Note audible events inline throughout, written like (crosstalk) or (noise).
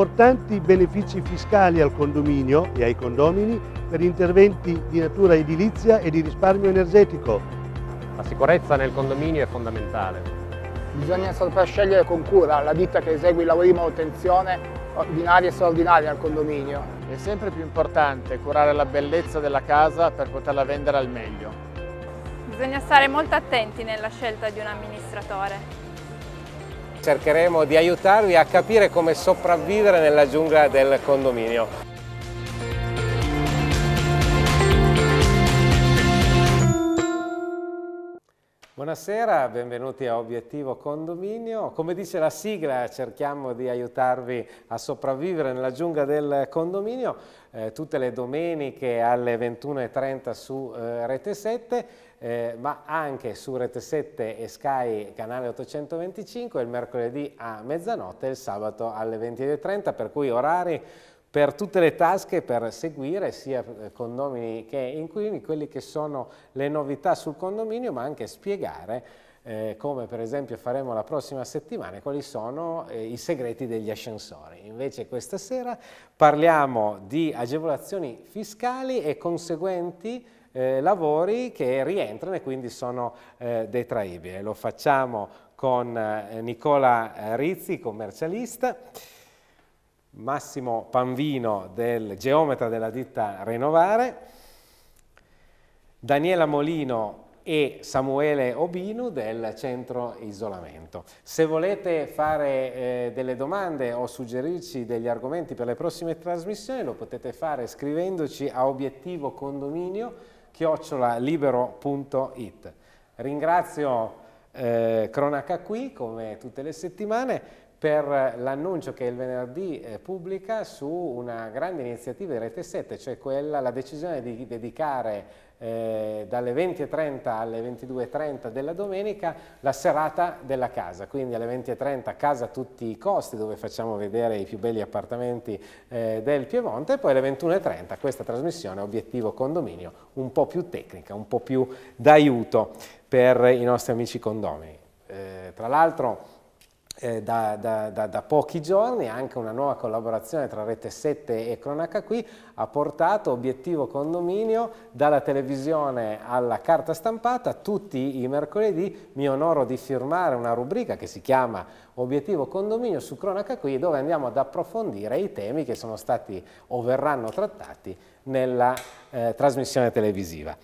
importanti benefici fiscali al condominio e ai condomini per interventi di natura edilizia e di risparmio energetico. La sicurezza nel condominio è fondamentale. Bisogna saper scegliere con cura la ditta che esegue i lavori di manutenzione ordinaria e straordinaria al condominio. È sempre più importante curare la bellezza della casa per poterla vendere al meglio. Bisogna stare molto attenti nella scelta di un amministratore cercheremo di aiutarvi a capire come sopravvivere nella giungla del condominio. Buonasera, benvenuti a Obiettivo Condominio. Come dice la sigla, cerchiamo di aiutarvi a sopravvivere nella giungla del condominio eh, tutte le domeniche alle 21.30 su eh, Rete 7 eh, ma anche su Rete 7 e Sky canale 825 il mercoledì a mezzanotte e il sabato alle 20.30 per cui orari per tutte le tasche per seguire sia eh, condomini che inquilini, quelle che sono le novità sul condominio, ma anche spiegare eh, come per esempio faremo la prossima settimana, quali sono eh, i segreti degli ascensori. Invece questa sera parliamo di agevolazioni fiscali e conseguenti eh, lavori che rientrano e quindi sono eh, detraibili. Lo facciamo con eh, Nicola eh, Rizzi, commercialista, Massimo Panvino, del geometra della ditta Renovare, Daniela Molino e Samuele Obinu del centro isolamento. Se volete fare eh, delle domande o suggerirci degli argomenti per le prossime trasmissioni lo potete fare scrivendoci a obiettivo condominio chiocciolalibero.it. Ringrazio eh, Cronaca Qui, come tutte le settimane, per l'annuncio che il venerdì eh, pubblica su una grande iniziativa di Rete 7, cioè quella, la decisione di dedicare eh, dalle 20.30 alle 22.30 della domenica la serata della casa, quindi alle 20.30 casa a tutti i costi dove facciamo vedere i più belli appartamenti eh, del Piemonte e poi alle 21.30 questa trasmissione obiettivo condominio un po' più tecnica, un po' più d'aiuto per i nostri amici condomini. Eh, tra l'altro eh, da, da, da, da, pochi giorni, anche una nuova collaborazione tra Rete 7 e Cronaca Qui ha portato Obiettivo Condominio dalla televisione alla carta stampata tutti i mercoledì mi onoro di firmare una rubrica che si chiama Obiettivo Condominio su Cronaca Qui dove andiamo ad approfondire i temi che sono stati o verranno trattati nella eh, trasmissione televisiva.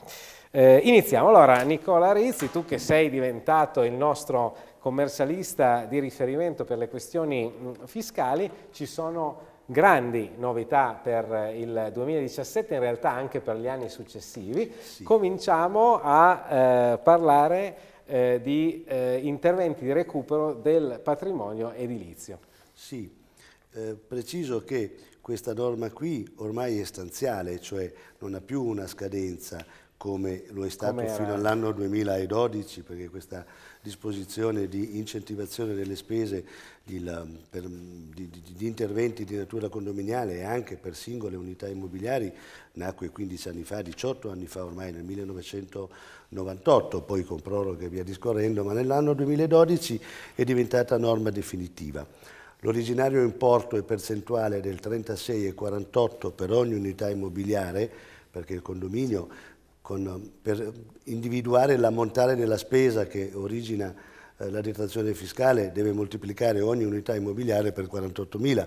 Eh, iniziamo allora Nicola Rizzi, tu che sei diventato il nostro commercialista di riferimento per le questioni fiscali, ci sono grandi novità per eh, il 2017, in realtà anche per gli anni successivi. Sì. Cominciamo a eh, parlare eh, di eh, interventi di recupero del patrimonio edilizio. Sì, eh, preciso che questa norma qui ormai è stanziale, cioè non ha più una scadenza, come lo è stato fino all'anno 2012, perché questa disposizione di incentivazione delle spese um, mm, di, per, di, di, di, interventi di natura condominiale e anche per singole unità immobiliari nacque 15 anni fa, 18 anni fa ormai, nel 1998, poi con proroghe e via discorrendo, ma nell'anno 2012 è diventata norma definitiva. L'originario importo e percentuale del 36,48 per ogni unità immobiliare, perché il condominio con, um, per individuare l'ammontare della spesa che origina eh, la detrazione fiscale, deve moltiplicare ogni unità immobiliare per 48.000.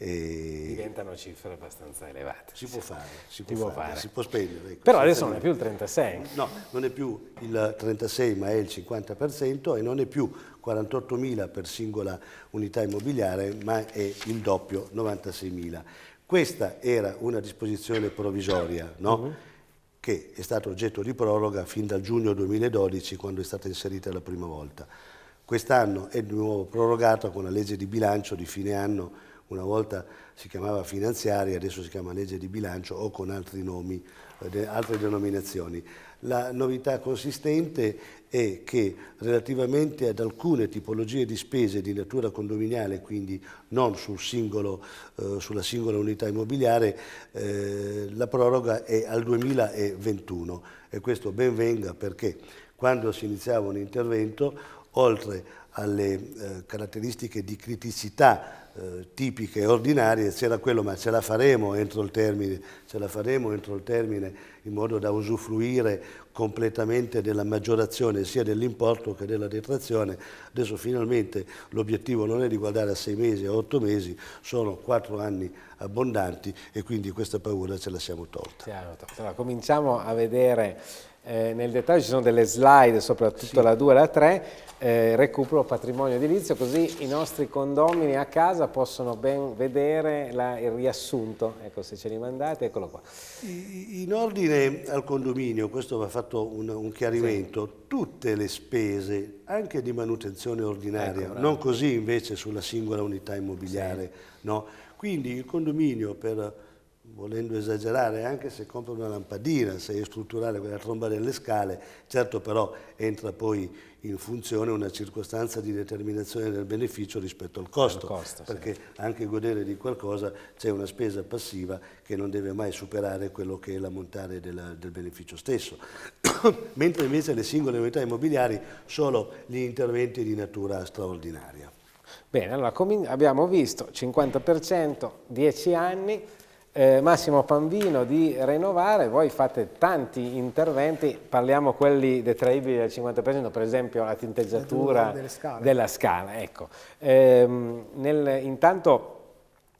E... Diventano cifre abbastanza elevate. Si può fare, si, può, può, fare, fare. Si può spendere. Ecco, Però adesso non è più il 36. No, non è più il 36 ma è il 50% e non è più 48.000 per singola unità immobiliare ma è il doppio, 96.000. Questa era una disposizione provvisoria, no? Uh mhm. -huh che è stato oggetto di proroga fin dal giugno 2012 quando è stata inserita la prima volta. Quest'anno è di nuovo prorogata con la legge di bilancio di fine anno, una volta si chiamava finanziaria, adesso si chiama legge di bilancio o con altri nomi, eh, altre denominazioni. La novità consistente è che relativamente ad alcune tipologie di spese di natura condominiale, quindi non sul singolo, eh, sulla singola unità immobiliare, eh, la proroga è al 2021 e questo ben venga perché quando si iniziava un intervento, oltre alle eh, caratteristiche di criticità eh, tipiche, ordinarie, c'era quello ma ce la faremo entro il termine, ce la faremo entro il termine in modo da usufruire completamente della maggiorazione sia dell'importo che della detrazione. Adesso finalmente l'obiettivo non è di guardare a sei mesi, a otto mesi, sono quattro anni abbondanti e quindi questa paura ce la siamo tolta. Allora, cominciamo a vedere eh, nel dettaglio ci sono delle slide, soprattutto sì. la 2 e la 3, eh, recupero patrimonio edilizio, così i nostri condomini a casa possono ben vedere la, il riassunto. Ecco, se ce li mandate, eccolo qua. In ordine al condominio, questo va fatto un, un chiarimento, sì. tutte le spese, anche di manutenzione ordinaria, ecco, non così invece sulla singola unità immobiliare. Sì. No? Quindi il condominio per volendo esagerare, anche se compro una lampadina, se è strutturale quella tromba delle scale, certo però entra poi in funzione una circostanza di determinazione del beneficio rispetto al costo, costo perché sì. anche godere di qualcosa c'è una spesa passiva che non deve mai superare quello che è l'ammontare del, del beneficio stesso. (coughs) Mentre invece le singole unità immobiliari sono gli interventi di natura straordinaria. Bene, allora abbiamo visto 50%, 10 anni, eh, Massimo Pambino di Renovare, voi fate tanti interventi, parliamo quelli detraibili al 50%, per esempio la tinteggiatura della scala. Ecco. Ehm, nel, intanto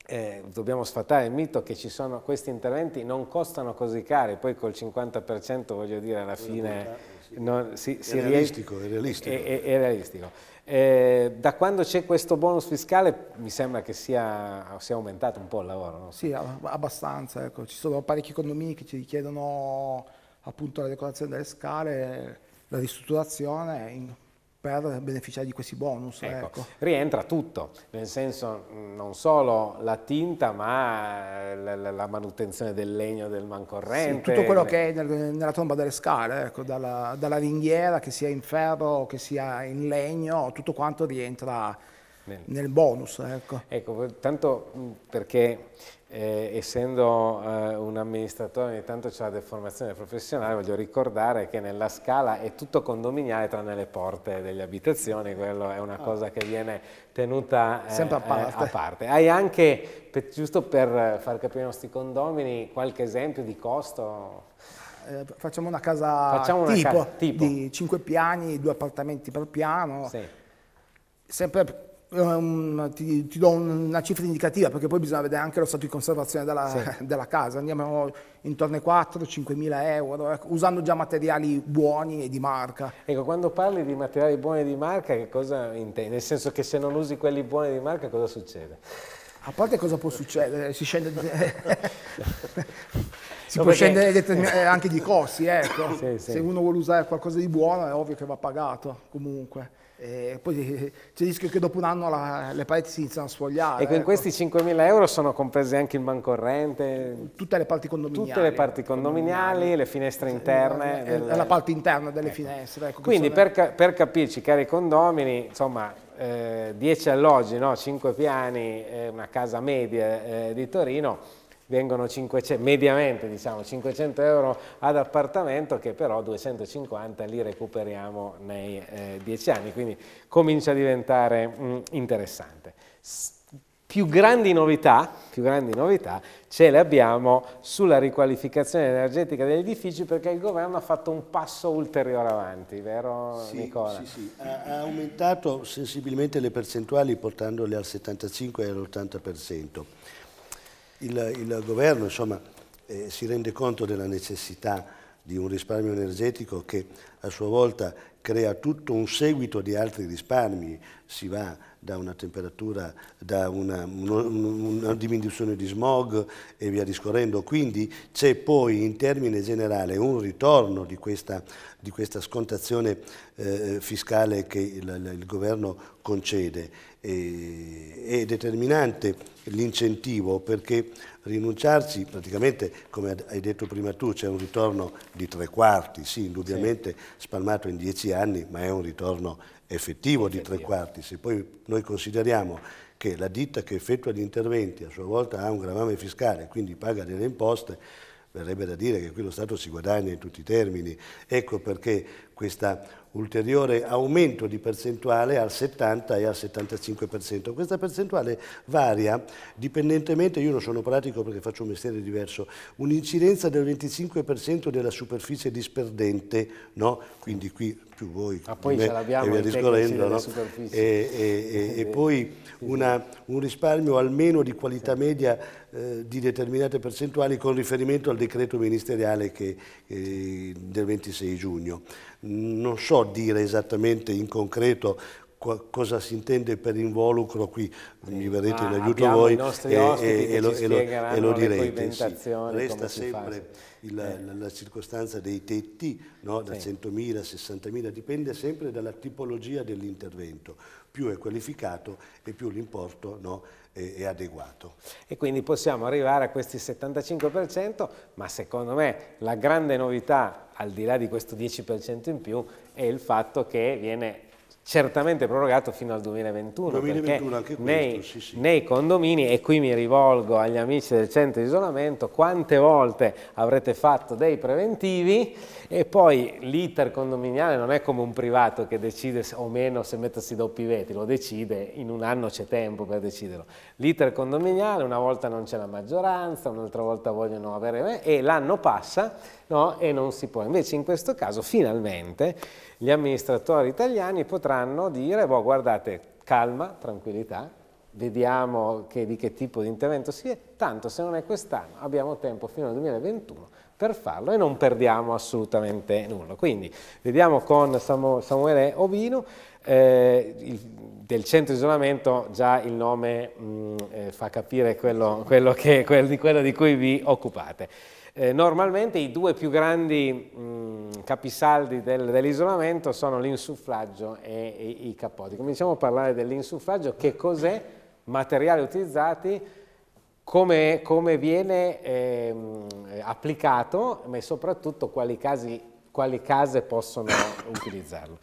eh, dobbiamo sfatare il mito che ci sono, questi interventi non costano così cari, poi col 50% voglio dire alla fine... Non, si, è, realistico, è, realistico. È, è realistico. Eh, da quando c'è questo bonus fiscale mi sembra che sia, sia aumentato un po' il lavoro, no? Sì, abbastanza, ecco. ci sono parecchi condomini che ci richiedono appunto la decorazione delle scale, la ristrutturazione, per beneficiare di questi bonus. Ecco, ecco. Rientra tutto, nel senso mm, non solo la tinta ma eh, la, la, la manutenzione del legno del mancorrente. Sì, tutto quello eh. che è nel, nella tromba delle scale, ecco, dalla, dalla ringhiera che sia in ferro, che sia in legno, tutto quanto rientra nel, bonus. Ecco. ecco, tanto mm, perché eh, essendo eh, un amministratore ogni tanto c'è la deformazione professionale, voglio ricordare che nella scala è tutto condominiale tranne le porte delle abitazioni, quello è una ah. cosa che viene tenuta eh, a, eh, parte. a, parte. Hai anche, per, giusto per far capire i nostri condomini, qualche esempio di costo? Eh, facciamo una casa facciamo tipo, una ca tipo, di 5 piani, due appartamenti per piano, sì. sempre Um, ti, ti, do una cifra indicativa perché poi bisogna vedere anche lo stato di conservazione della, sì. (laughs) della casa, andiamo intorno ai 4-5 mila euro, ecco, usando già materiali buoni e di marca. Ecco, quando parli di materiali buoni e di marca, che cosa intendi? Nel senso che se non usi quelli buoni di marca cosa succede? A parte cosa può succedere, si scende... (laughs) si no, può perché... scendere eh, anche di costi, ecco. Sì, sì. Se uno vuole usare qualcosa di buono è ovvio che va pagato comunque. E poi eh, c'è il rischio che dopo un anno la, le pareti si iniziano a sfogliare. E con ecco. questi 5.000 euro sono comprese anche il mancorrente? Tutte le parti condominiali. Tutte le parti condominiali, le finestre interne. E, eh, delle... La parte interna delle ecco. finestre. Ecco, Quindi sono... per, per, capirci, cari condomini, insomma, 10 eh, alloggi, 5 piani, eh, una casa media eh, di Torino, vengono 500, mediamente diciamo 500 euro ad appartamento che però 250 li recuperiamo nei eh, 10 anni, quindi comincia a diventare mh, mm, interessante. S più grandi novità, più grandi novità ce le abbiamo sulla riqualificazione energetica degli edifici perché il governo ha fatto un passo ulteriore avanti, vero sì, Nicola? Sì, sì, ha, ha, aumentato sensibilmente le percentuali portandole al 75 e all'80% il, il governo insomma, eh, si rende conto della necessità di un risparmio energetico che a sua volta crea tutto un seguito di altri risparmi, si va da una temperatura, da una, una diminuzione di smog e via discorrendo. Quindi c'è poi in termine generale un ritorno di questa, di questa scontazione eh, fiscale che il, il governo concede. E, è determinante l'incentivo perché rinunciarci, praticamente come hai detto prima tu, c'è un ritorno di tre quarti, sì, indubbiamente sì. spalmato in dieci anni, ma è un ritorno effettivo, di tre quarti, se poi noi consideriamo che la ditta che effettua gli interventi a sua volta ha un gravame fiscale, e quindi paga delle imposte, verrebbe da dire che qui lo Stato si guadagna in tutti i termini. Ecco perché questa ulteriore aumento di percentuale al 70 e al 75%. Questa percentuale varia dipendentemente, io non sono pratico perché faccio un mestiere diverso, un'incidenza del 25% della superficie disperdente, no? quindi qui più voi, ah, poi ce l'abbiamo e via discorrendo, no? e, e, e, e, poi una, un risparmio almeno di qualità media eh, di determinate percentuali con riferimento al decreto ministeriale che, eh, del 26 giugno. Non so dire esattamente in concreto cosa si intende per involucro qui sì, mi verrete in aiuto voi e, e, e, lo, lo, e, lo, direte sì. resta sempre il, eh. la, la, circostanza dei tetti no? da sì. 100.000 60.000 dipende sempre dalla tipologia dell'intervento più è qualificato e più l'importo no? è, è, adeguato e quindi possiamo arrivare a questi 75% ma secondo me la grande novità al di là di questo 10% in più è il fatto che viene certamente prorogato fino al 2021, 2021 anche questo, nei, sì, sì. nei condomini, e qui mi rivolgo agli amici del centro di isolamento, quante volte avrete fatto dei preventivi e poi l'iter condominiale non è come un privato che decide o meno se mettersi doppi vetri, lo decide, in un anno c'è tempo per deciderlo. L'iter condominiale una volta non c'è la maggioranza, un'altra volta vogliono avere... e l'anno passa no? e non si può. Invece in questo caso finalmente gli amministratori italiani potranno dire, boh, guardate, calma, tranquillità, vediamo che, di che tipo di intervento si è, tanto se non è quest'anno abbiamo tempo fino al 2021 per farlo e non perdiamo assolutamente nulla. Quindi vediamo con Samuele Ovino, eh, il, del centro di isolamento già il nome mh, mm, eh, fa capire quello, quello, che, quello, di quello di cui vi occupate. Eh, normalmente i due più grandi mh, capisaldi del, dell'isolamento sono l'insufflaggio e, e, i cappotti. Cominciamo a parlare dell'insufflaggio, che cos'è, materiali utilizzati, come, come viene eh, applicato, ma soprattutto quali, casi, quali case possono (coughs) utilizzarlo.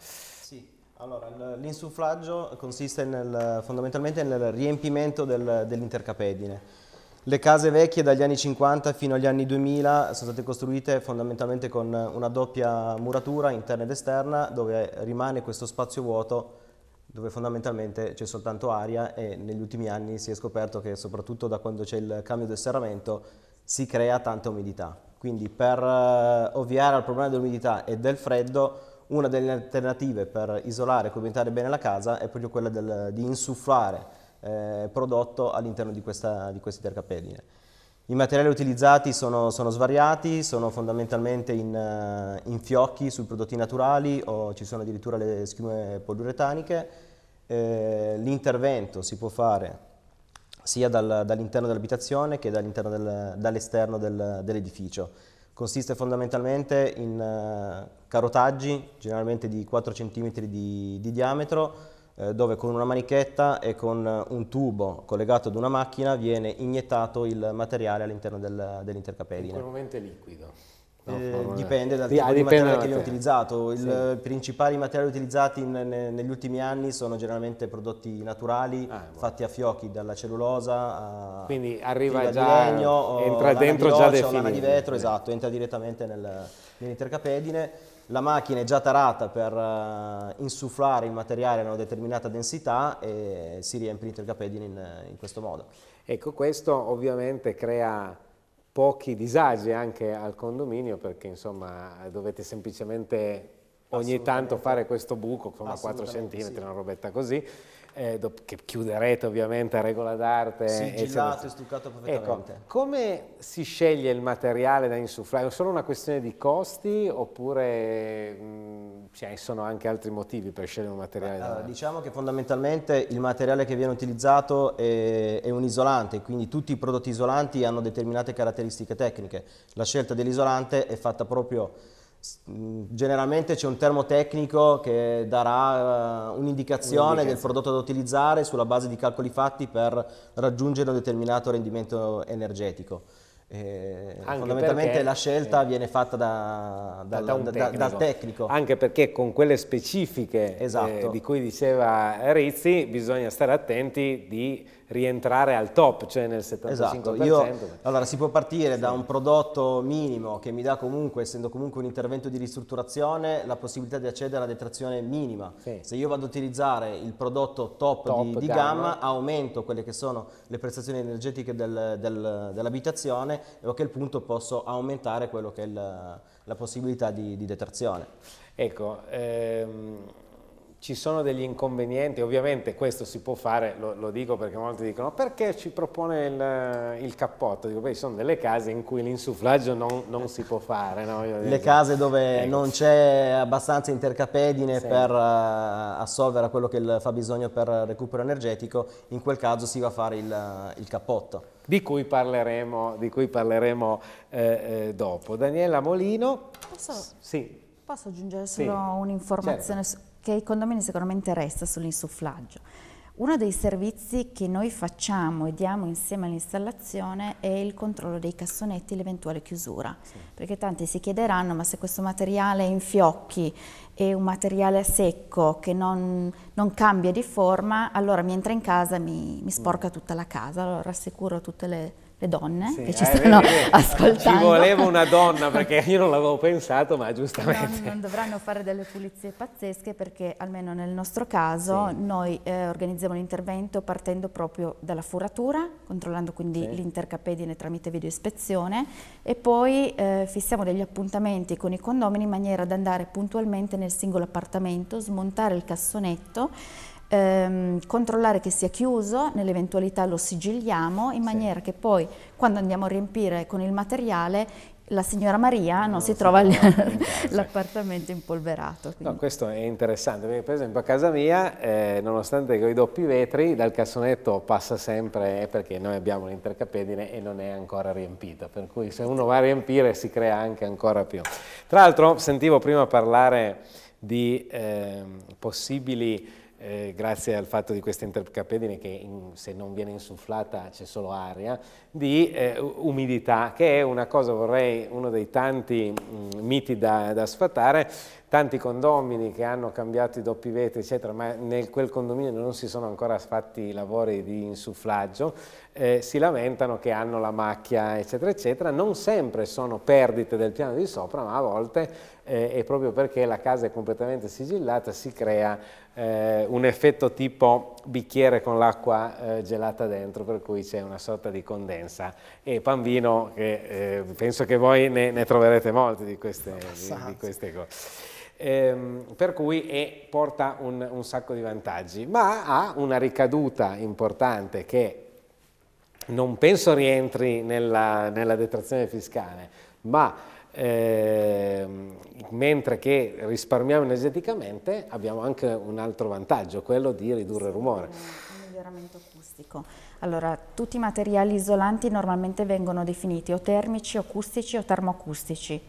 Allora, l'insufflaggio consiste nel, fondamentalmente nel riempimento del, dell'intercapedine. Le case vecchie dagli anni 50 fino agli anni 2000 sono state costruite fondamentalmente con una doppia muratura interna ed esterna dove rimane questo spazio vuoto dove fondamentalmente c'è soltanto aria e negli ultimi anni si è scoperto che soprattutto da quando c'è il cambio del serramento si crea tanta umidità. Quindi per eh, ovviare al problema dell'umidità e del freddo una delle alternative per isolare e comunicare bene la casa è proprio quella del, di insufflare eh, prodotto all'interno di questa, di questa intercapedine. I materiali utilizzati sono, sono svariati, sono fondamentalmente in, eh, in, fiocchi sui prodotti naturali o ci sono addirittura le schiume poliuretaniche. Eh, l'intervento si può fare sia dal, dall'interno dell'abitazione che dall'esterno dall del, dell'edificio. Consiste fondamentalmente in eh, carotaggi, generalmente di 4 cm di, di diametro, eh, dove con una manichetta e con eh, un tubo collegato ad una macchina viene iniettato il materiale all'interno del, dell'intercapedine. In quel momento è liquido. Eh, no, eh, dipende dal ah, tipo di materiale che viene utilizzato. I sì. principali materiali utilizzati in, ne, negli ultimi anni sono generalmente prodotti naturali, ah, fatti a fiocchi, dalla cellulosa a Quindi arriva già, di legno, entra dentro di già definito. lana di vetro, esatto, entra direttamente nel, nell'intercapedine la macchina è già tarata per eh, insufflare il materiale a una determinata densità e si riempie l'intercapedine in, eh, in questo modo. Ecco, questo ovviamente crea pochi disagi anche al condominio perché insomma dovete semplicemente ogni tanto fare questo buco, insomma 4 cm, sì. una robetta così, eh, che chiuderete ovviamente a regola d'arte. Sigillato e stuccato perfettamente. Ecco, come si sceglie il materiale da insufflare? È solo una questione di costi oppure mh, cioè, sono anche altri motivi per scegliere un materiale? Allora, da... Diciamo che fondamentalmente il materiale che viene utilizzato è, è un isolante, quindi tutti i prodotti isolanti hanno determinate caratteristiche tecniche. La scelta dell'isolante è fatta proprio generalmente c'è un termotecnico che darà eh, un'indicazione del prodotto da utilizzare sulla base di calcoli fatti per raggiungere un determinato rendimento energetico. Eh, fondamentalmente perché, la scelta eh, viene fatta da, da, da tecnico. dal tecnico. Anche perché con quelle specifiche eh, esatto. eh, di cui diceva Rizzi bisogna stare attenti di rientrare al top, cioè nel 75%. Esatto. Io, allora si può partire sì. da un prodotto minimo che mi dà comunque, essendo comunque un intervento di ristrutturazione, la possibilità di accedere alla detrazione minima. Sì. Se io vado ad utilizzare il prodotto top, top di, di gamma, gamma, aumento quelle che sono le prestazioni energetiche del, del, dell'abitazione e a quel punto posso aumentare quello che è il, la possibilità di, di detrazione. Ecco, ehm ci sono degli inconvenienti, ovviamente questo si può fare, lo, lo dico perché molti dicono perché ci propone il, il cappotto? Dico, beh, ci sono delle case in cui l'insufflaggio non, non, si può fare. No? Io, Le case dove eh, ecco. non c'è abbastanza intercapedine sì. per uh, assolvere a quello che il, fa bisogno per recupero energetico, in quel caso si va a fare il, eh, il cappotto. Di cui parleremo, di cui parleremo eh, dopo. Daniela Molino. Posso, sì. posso aggiungere solo sì. un'informazione? Certo che ai condomini sicuramente resta sull'insufflaggio. Uno dei servizi che noi facciamo e diamo insieme all'installazione è il controllo dei cassonetti e l'eventuale chiusura, sì. perché tanti si chiederanno ma se questo materiale in fiocchi è un materiale a secco che non, non, cambia di forma, allora mi entra in casa, mi, mi sporca mm. tutta la casa, allora rassicuro tutte le le donne sì, che ci eh, stanno vedi, ascoltando. Ci voleva una donna perché io non l'avevo pensato, ma giustamente. No, non dovranno fare delle pulizie pazzesche perché almeno nel nostro caso sì. noi eh, organizziamo l'intervento partendo proprio dalla furatura, controllando quindi sì. l'intercapedine tramite video ispezione e poi eh, fissiamo degli appuntamenti con i condomini in maniera da andare puntualmente nel singolo appartamento, smontare il cassonetto ehm, controllare che sia chiuso, nell'eventualità lo sigilliamo in maniera sì. che poi quando andiamo a riempire con il materiale la signora Maria non, non si trova (laughs) l'appartamento impolverato. No, questo è interessante, perché per esempio a casa mia, eh, nonostante con i doppi vetri, dal cassonetto passa sempre, eh, perché noi abbiamo l'intercapedine e non è ancora riempito, per cui se uno va a riempire si crea anche ancora più. Tra l'altro sentivo prima parlare di eh, possibili eh, grazie al fatto di questa intercapedine che in, se non viene insufflata c'è solo aria, di eh, umidità, che è una cosa, vorrei, uno dei tanti mh, miti da, da, sfatare, tanti condomini che hanno cambiato i doppi vetri, eccetera, ma nel quel condominio non si sono ancora fatti i lavori di insufflaggio, eh, si lamentano che hanno la macchia, eccetera, eccetera, non sempre sono perdite del piano di sopra, ma a volte eh, è proprio perché la casa è completamente sigillata, si crea eh, un effetto tipo bicchiere con l'acqua eh, gelata dentro, per cui c'è una sorta di condensa. E Panvino, che eh, penso che voi ne, ne, troverete molti di queste, di, di queste cose. Ehm, per cui è, porta un, un sacco di vantaggi, ma ha una ricaduta importante che non penso rientri nella, nella detrazione fiscale, ma eh, mentre che risparmiamo energeticamente abbiamo anche un altro vantaggio, quello di ridurre il rumore. Un miglioramento acustico. Allora, tutti i materiali isolanti normalmente vengono definiti o termici, acustici o termoacustici.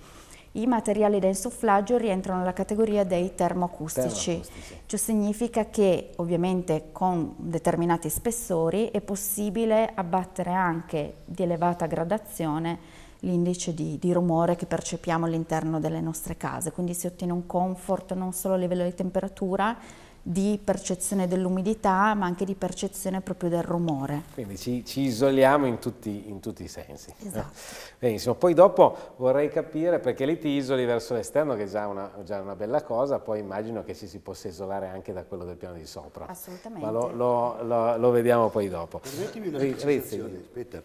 I materiali da insufflaggio rientrano nella categoria dei termoacustici. termoacustici. Ciò significa che ovviamente con determinati spessori è possibile abbattere anche di elevata gradazione l'indice di, di, rumore che percepiamo all'interno delle nostre case, quindi si ottiene un comfort non solo a livello di temperatura, di percezione dell'umidità, ma anche di percezione proprio del rumore. Quindi ci, ci isoliamo in tutti, in tutti, i sensi. Esatto. (laughs) Benissimo, poi dopo vorrei capire, perché lì ti isoli verso l'esterno, che è già una, già una, bella cosa, poi immagino che ci si possa isolare anche da quello del piano di sopra. Assolutamente. Ma lo, lo, lo, lo vediamo poi dopo. Permettimi una Rizzi. Aspetta.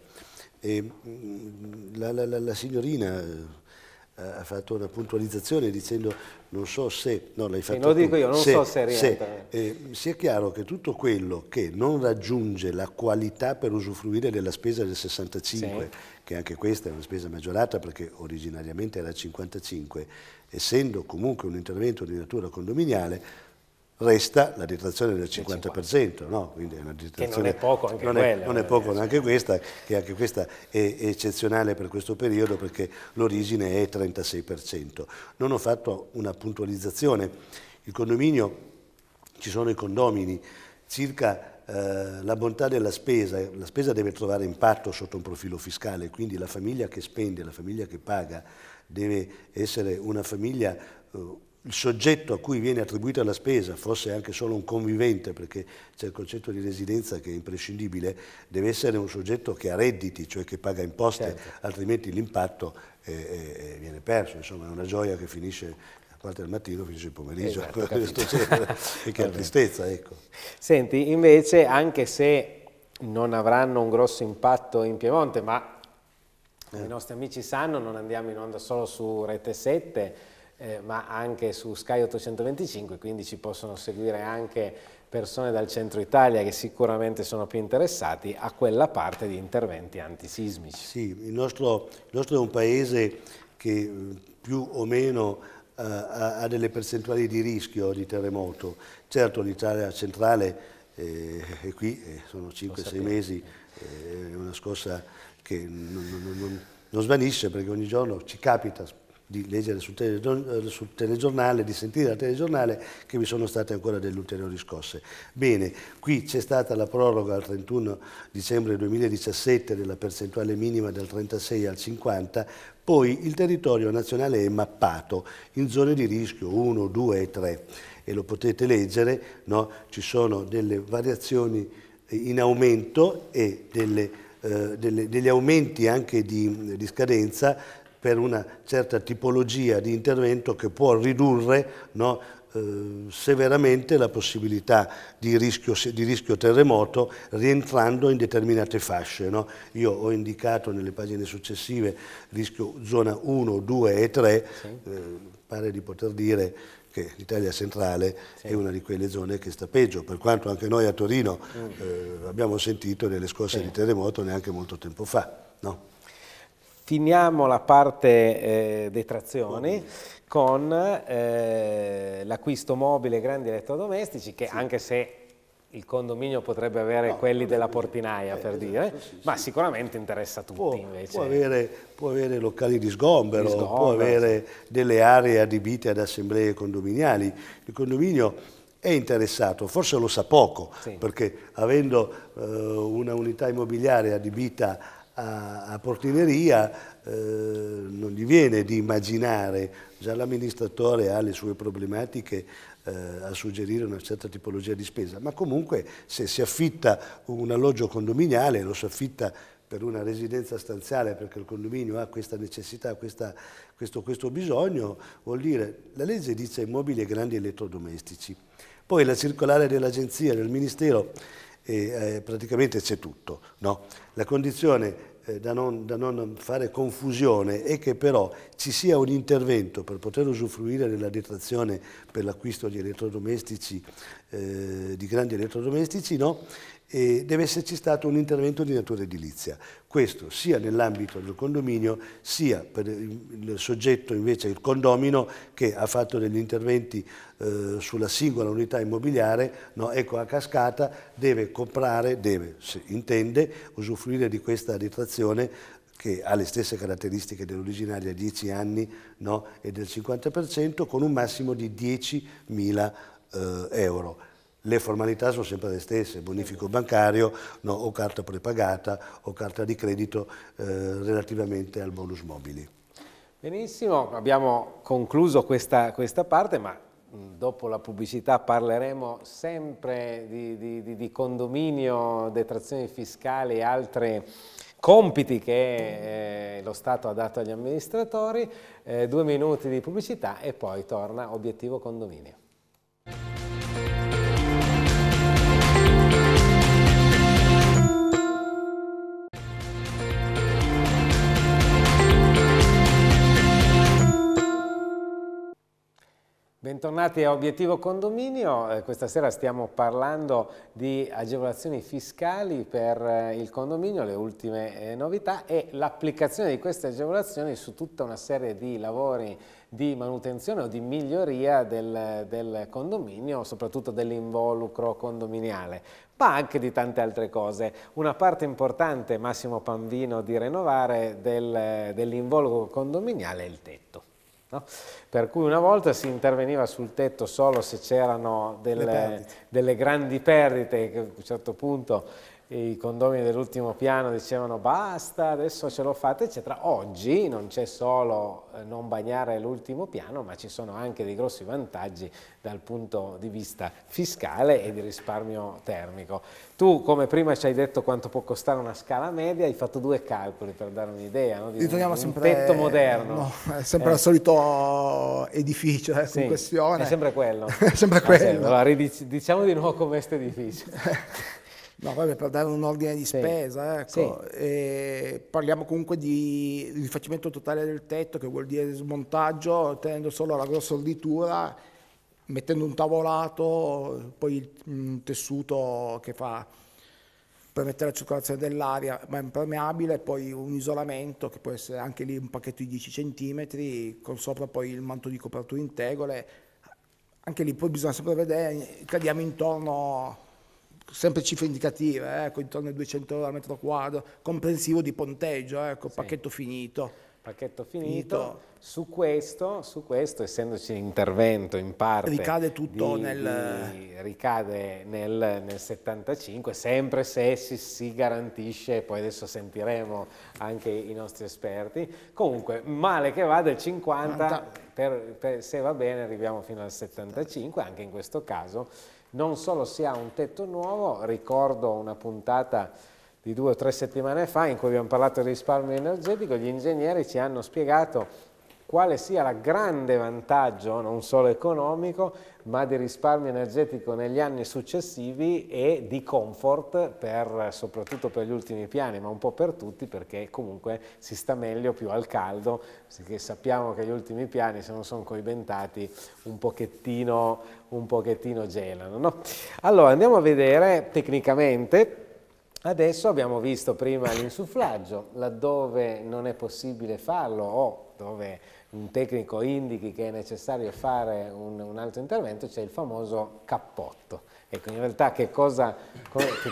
Mm, la, la, la, la, signorina eh, ha fatto una puntualizzazione dicendo non so se, no l'hai fatto sì, lo dico io, non se, so se rientra. Se, eh, sia chiaro che tutto quello che non raggiunge la qualità per usufruire della spesa del 65, sì. che anche questa è una spesa maggiorata perché originariamente era 55, essendo comunque un intervento di natura condominiale, resta la detrazione del 50%, no? quindi è una detrazione, che non è poco anche non quella. È, non è eh, poco eh, neanche questa, che anche questa è eccezionale per questo periodo perché l'origine è 36%. Non ho fatto una puntualizzazione, il condominio, ci sono i condomini, circa eh, la bontà della spesa, la spesa deve trovare impatto sotto un profilo fiscale, quindi la famiglia che spende, la famiglia che paga, deve essere una famiglia il soggetto a cui viene attribuita la spesa fosse anche solo un convivente, perché c'è il concetto di residenza che è imprescindibile, deve essere un soggetto che ha redditi, cioè che paga imposte, certo. altrimenti l'impatto eh, eh, viene perso. Insomma, è una gioia che finisce parte del mattino finisce il pomeriggio, esatto, eh, certo, e (laughs) cioè, (laughs) che tristezza. Ecco. Senti, invece, anche se non avranno un grosso impatto in Piemonte, ma eh. i nostri amici sanno, non andiamo in onda solo su Rete 7, eh, ma anche su Sky 825, quindi ci possono seguire anche persone dal centro Italia che sicuramente sono più interessati a quella parte di interventi antisismici. Sì, il nostro, il nostro è un paese che eh, più o meno eh, ha delle percentuali di rischio di terremoto. Certo l'Italia centrale eh, è qui, eh, sono 5-6 mesi, eh, è una scossa che non, non, non, non svanisce perché ogni giorno ci capita di leggere sul, tele, eh, sul, telegiornale, di sentire dal telegiornale che vi sono state ancora delle ulteriori scosse. Bene, qui c'è stata la proroga al 31 dicembre 2017 della percentuale minima dal 36 al 50, poi il territorio nazionale è mappato in zone di rischio 1, 2 e 3 e lo potete leggere, no? ci sono delle variazioni eh, in aumento e delle, eh, delle, degli aumenti anche di, di scadenza per una certa tipologia di intervento che può ridurre no, eh, severamente la possibilità di rischio, di rischio, terremoto rientrando in determinate fasce. No? Io ho indicato nelle pagine successive rischio zona 1, 2 e 3, sì. eh, pare di poter dire che l'Italia centrale sì. è una di quelle zone che sta peggio, per quanto anche noi a Torino mm. eh, abbiamo sentito delle scosse sì. di terremoto neanche molto tempo fa. No? Finiamo la parte eh, detrazioni con eh, l'acquisto mobile grandi elettrodomestici che sì. anche se il condominio potrebbe avere no, quelli della portinaia, eh, per esatto, dire, sì, sì. ma sicuramente interessa a tutti può, invece. Può avere, può avere, locali di sgombero, di sgombero può avere delle aree adibite ad assemblee condominiali. Il condominio è interessato, forse lo sa poco, perché avendo eh, una unità immobiliare adibita a, a Portineria eh, non gli viene di immaginare, già l'amministratore ha le sue problematiche eh, a suggerire una certa tipologia di spesa, ma comunque se si affitta un alloggio condominiale, lo si affitta per una residenza stanziale perché il condominio ha questa necessità, questa, questo, questo bisogno, vuol dire la legge dice immobili e grandi elettrodomestici. Poi la circolare dell'agenzia del Ministero e eh, praticamente c'è tutto. No? La condizione eh, da, non, da, non, fare confusione è che però ci sia un intervento per poter usufruire della detrazione per l'acquisto di elettrodomestici, eh, di grandi elettrodomestici, no? eh, deve esserci stato un intervento di natura edilizia. Questo sia nell'ambito del condominio, sia per il soggetto invece il condomino che ha fatto degli interventi eh, sulla singola unità immobiliare, no, ecco a cascata deve comprare, deve, se intende, usufruire di questa detrazione che ha le stesse caratteristiche dell'originaria 10 anni no, e del 50% con un massimo di 10.000 eh, euro le formalità sono sempre le stesse, bonifico bancario no, o carta prepagata o carta di credito eh, relativamente al bonus mobili. Benissimo, abbiamo concluso questa, questa parte, ma mm, dopo la pubblicità parleremo sempre di, di, di condominio, detrazioni fiscali e altri compiti che eh, lo Stato ha dato agli amministratori, eh, due minuti di pubblicità e poi torna obiettivo condominio. Bentornati a Obiettivo Condominio, eh, questa sera stiamo parlando di agevolazioni fiscali per eh, il condominio, le ultime eh, novità e l'applicazione di queste agevolazioni su tutta una serie di lavori di manutenzione o di miglioria del, del condominio, soprattutto dell'involucro condominiale, ma anche di tante altre cose. Una parte importante, Massimo Panvino, di rinnovare del, dell'involucro condominiale è il tetto. No? Per cui una volta si interveniva sul tetto solo se c'erano delle, delle, grandi perdite che a un certo punto i condomini dell'ultimo piano dicevano basta, adesso ce lo fate, eccetera. Oggi non c'è solo eh, non bagnare l'ultimo piano, ma ci sono anche dei grossi vantaggi dal punto di vista fiscale e di risparmio termico. Tu, come prima ci hai detto quanto può costare una scala media, hai fatto due calcoli per dare un'idea no? di un, sempre, tetto moderno. No, è sempre eh. il solito edificio eh, sì, in questione. È sempre quello. (laughs) è sempre ah, quello. Allora, diciamo di nuovo com'è questo edificio. (laughs) No, vabbè, per dare un ordine di sì. spesa, ecco. sì. parliamo comunque di rifacimento totale del tetto, che vuol dire smontaggio, tenendo solo la grossa orditura, mettendo un tavolato, poi il tessuto che fa permette la circolazione dell'aria, ma impermeabile, poi un isolamento che può essere anche lì un pacchetto di 10 cm, con sopra poi il manto di copertura in tegole, anche lì poi bisogna sempre vedere, cadiamo intorno sempre cifre indicative, ecco, intorno ai 200 euro al metro quadro, comprensivo di ponteggio, ecco, sì. pacchetto finito. Pacchetto finito. finito. Su, questo, su questo, essendoci intervento in parte, ricade tutto di, nel... Di, ricade nel, nel 75, sempre se si, si garantisce, poi adesso sentiremo anche i nostri esperti, comunque male che vada il 50, 50. Per, per, se va bene arriviamo fino al 75, anche in questo caso non solo si ha un tetto nuovo, ricordo una puntata di due o tre settimane fa in cui abbiamo parlato di risparmio energetico, gli ingegneri ci hanno spiegato quale sia il grande vantaggio, non solo economico, ma di risparmio energetico negli anni successivi e di comfort, per, soprattutto per gli ultimi piani, ma un po' per tutti, perché comunque si sta meglio più al caldo, perché sappiamo che gli ultimi piani, se non sono coibentati, un pochettino, un pochettino gelano. No? Allora, andiamo a vedere tecnicamente Adesso abbiamo visto prima l'insufflaggio, laddove non è possibile farlo o dove un tecnico indichi che è necessario fare un, un altro intervento, c'è il famoso cappotto. Ecco, in realtà che cosa,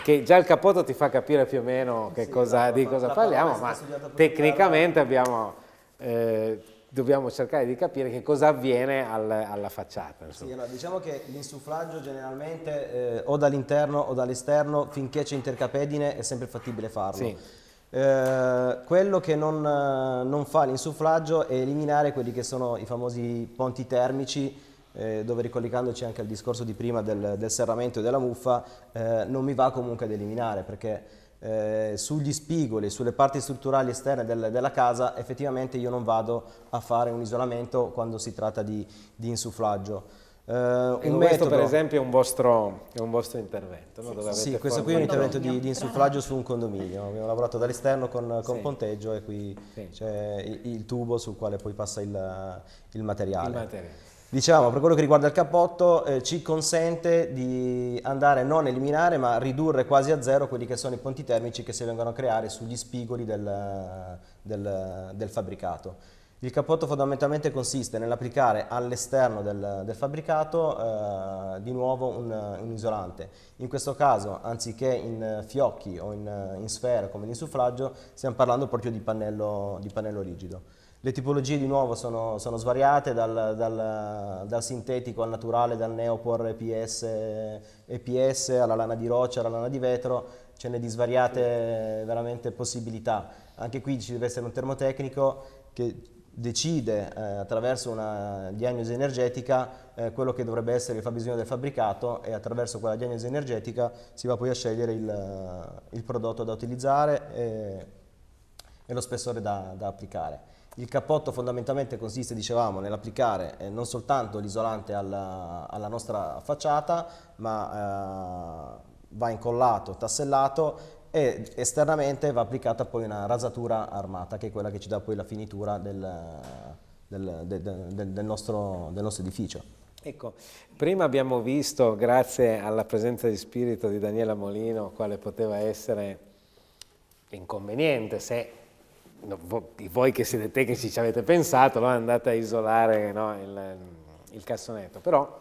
che già il cappotto ti fa capire più o meno sì, cosa, la, di cosa parliamo, ma tecnicamente abbiamo, eh, dobbiamo cercare di capire che cosa avviene al, alla facciata. Sì, allora, diciamo che l'insufflaggio generalmente eh, o dall'interno o dall'esterno, finché c'è intercapedine è sempre fattibile farlo. Sì eh, quello che non, eh, non fa l'insufflaggio è eliminare quelli che sono i famosi ponti termici eh, dove ricollegandoci anche al discorso di prima del, del serramento e della muffa, eh, non mi va comunque ad eliminare perché eh, sugli spigoli, sulle parti strutturali esterne del, della casa effettivamente io non vado a fare un isolamento quando si tratta di, di insufflaggio. Uh, un metodo... per esempio è un vostro, è un vostro intervento. No? sì, questo qui è un intervento di, di, insufflaggio su un condominio. Abbiamo lavorato dall'esterno con, con sì. Ponteggio e qui sì. c'è il, il, tubo sul quale poi passa il, il materiale. Il materiale. Diciamo, per quello che riguarda il cappotto, eh, ci consente di andare non a eliminare, ma a ridurre quasi a zero quelli che sono i ponti termici che si vengono a creare sugli spigoli del, del, del fabbricato. Il capotto fondamentalmente consiste nell'applicare all'esterno del, del, fabbricato eh, di nuovo un, un, isolante. In questo caso, anziché in fiocchi o in, in sfere come l'insufflaggio, stiamo parlando proprio di pannello, di pannello rigido. Le tipologie di nuovo sono, sono svariate, dal, dal, dal, sintetico al naturale, dal neopor EPS, EPS alla lana di roccia, alla lana di vetro, ce n'è di svariate veramente possibilità. Anche qui ci deve essere un termotecnico che decide eh, attraverso una diagnosi energetica eh, quello che dovrebbe essere il fabbisogno del fabbricato e attraverso quella diagnosi energetica si va poi a scegliere il, eh, il prodotto da utilizzare e, e lo spessore da, da, applicare. Il cappotto fondamentalmente consiste, dicevamo, nell'applicare eh, non soltanto l'isolante alla, alla, nostra facciata, ma eh, va incollato, tassellato e esternamente va applicata poi una rasatura armata che è quella che ci dà poi la finitura del, del, del, del nostro, nostro edificio. Ecco, prima abbiamo visto, grazie alla presenza di spirito di Daniela Molino, quale poteva essere l'inconveniente se no, voi che siete tecnici ci avete pensato, no, andate a isolare no, il, il cassonetto. Però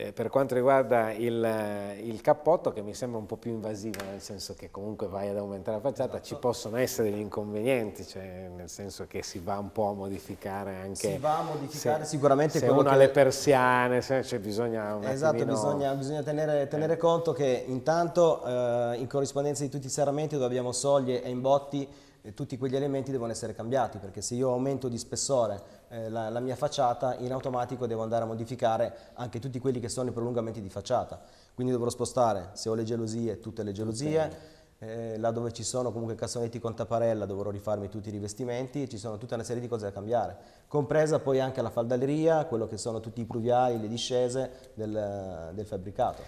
eh, per quanto riguarda il, eh, il, cappotto, che mi sembra un po' più invasivo, nel senso che comunque vai ad aumentare la facciata, esatto. ci possono essere degli inconvenienti, cioè nel senso che si va un po' a modificare anche... Si va a modificare se, sicuramente... Se uno ha che... le persiane, se, cioè bisogna un Esatto, attimino... bisogna, bisogna, tenere, tenere eh. conto che intanto eh, in corrispondenza di tutti i serramenti dove abbiamo soglie e imbotti eh, tutti quegli elementi devono essere cambiati perché se io aumento di spessore eh, la, la, mia facciata in automatico devo andare a modificare anche tutti quelli che sono i prolungamenti di facciata quindi dovrò spostare se ho le gelosie tutte le gelosie okay. Eh, là dove ci sono comunque cassonetti con tapparella dovrò rifarmi tutti i rivestimenti, ci sono tutta una serie di cose da cambiare, compresa poi anche la faldaleria, quello che sono tutti i pluviali, le discese del, del fabbricato.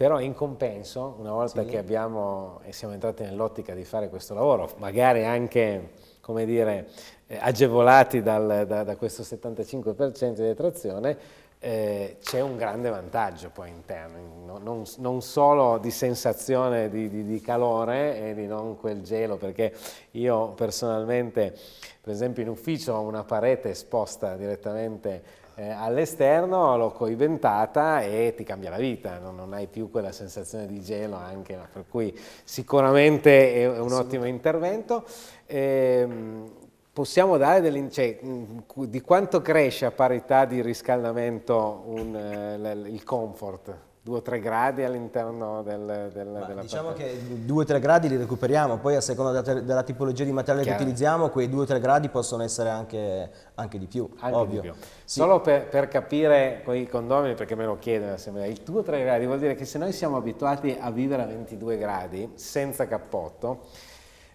Però in compenso, una volta sì. che abbiamo, siamo entrati nell'ottica di fare questo lavoro, magari anche come dire, eh, agevolati dal, da, da, questo 75% di attrazione, eh, c'è un grande vantaggio poi interno, no, non, non, solo di sensazione di, di, di, calore e di non quel gelo, perché io personalmente, per esempio in ufficio ho una parete esposta direttamente eh, all'esterno l'ho coiventata e ti cambia la vita, no? non hai più quella sensazione di gelo anche, no? per cui sicuramente è un ottimo intervento. Eh, possiamo dare cioè, di quanto cresce a parità di riscaldamento un, eh, il comfort? due o tre gradi all'interno del, del, della diciamo parte. che due o tre gradi li recuperiamo, poi a seconda della, della tipologia di materiale Chiaro. che utilizziamo, quei due o tre gradi possono essere anche, anche di più, anche ovvio. Di più. Sì. Solo per, per, capire con i condomini, perché me lo chiedono sempre, il 2 o 3 gradi vuol dire che se noi siamo abituati a vivere a 22 gradi senza cappotto,